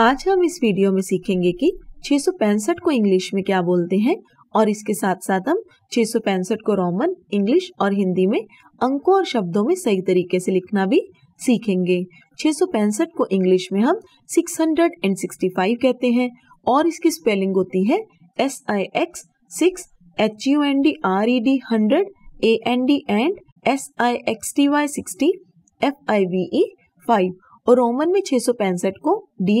आज हम इस वीडियो में सीखेंगे कि छह को इंग्लिश में क्या बोलते हैं और इसके साथ साथ हम छह को रोमन इंग्लिश और हिंदी में अंकों और शब्दों में सही तरीके से लिखना भी सीखेंगे छह को इंग्लिश में हम 665 कहते हैं और इसकी स्पेलिंग होती है S I X six H U N D R E D hundred A N D and S I X T Y sixty F I V E five और रोमन में छह को डी